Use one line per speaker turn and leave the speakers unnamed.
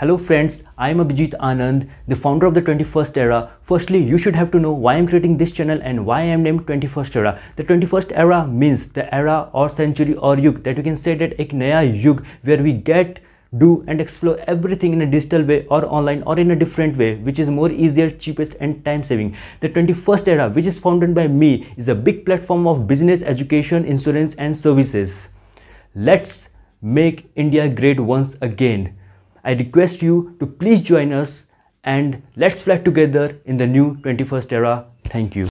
Hello friends, I am Abhijit Anand, the founder of the 21st Era. Firstly, you should have to know why I am creating this channel and why I am named 21st Era. The 21st Era means the era or century or yug that you can say that ek naya yug where we get do and explore everything in a digital way or online or in a different way which is more easier cheapest and time saving the 21st era which is founded by me is a big platform of business education insurance and services let's make india great once again I request you to please join us and let's fly together in the new 21st era. Thank you.